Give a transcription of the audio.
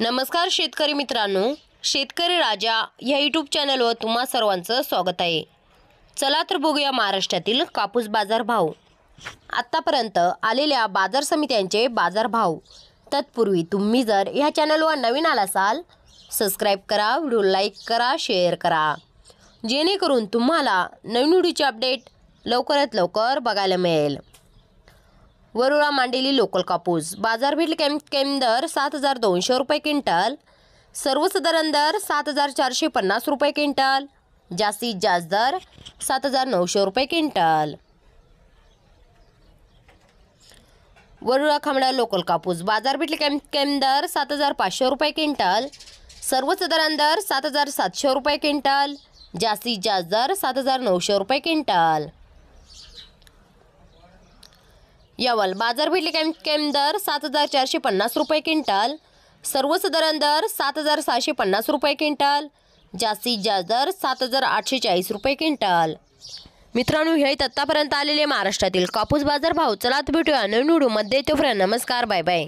नमस्कार शेतकरी मित्रांनो शेतकरी राजा या यूट्यूब चॅनलवर तुम्हा सर्वांचं स्वागत आहे चला तर बघूया महाराष्ट्रातील कापूस बाजार भाव आत्तापर्यंत आलेल्या बाजार समित्यांचे बाजार भाव तत्पूर्वी तुम्ही जर ह्या चॅनलवर नवीन आला असाल सबस्क्राईब करा व्हिडिओ लाईक करा शेअर करा जेणेकरून तुम्हाला नवीन व्हिडिओचे अपडेट लवकरात लवकर बघायला मिळेल वरुळा मांडेली लोकल कापूस बाजारपेठ केम केम दर सात हजार दोनशे रुपये क्विंटल सर्वसाधारण दर सात हजार चारशे पन्नास रुपये क्विंटल जास्तीत जास्त दर सात हजार नऊशे रुपये क्विंटल वरुळा खामडा लोकल कापूस बाजारपेठ केम केम दर सात हजार पाचशे रुपये क्विंटल सर्वसाधारण दर सात हजार सातशे रुपये क्विंटल जास्तीत जास्त दर सात हजार नऊशे रुपये क्विंटल यवल भेटले कॅम कॅम दर सात हजार चारशे पन्नास रुपये क्विंटल सर्वसाधारण दर सात हजार सहाशे पन्नास रुपये क्विंटल जास्तीत जास्त दर सात हजार आठशे चाळीस रुपये क्विंटल मित्रांनो हे आत्तापर्यंत आलेले महाराष्ट्रातील कापूस बाजार भाव चला भेटूया नवीन व्हिडिओमध्ये फ्रेंड नमस्कार बाय बाय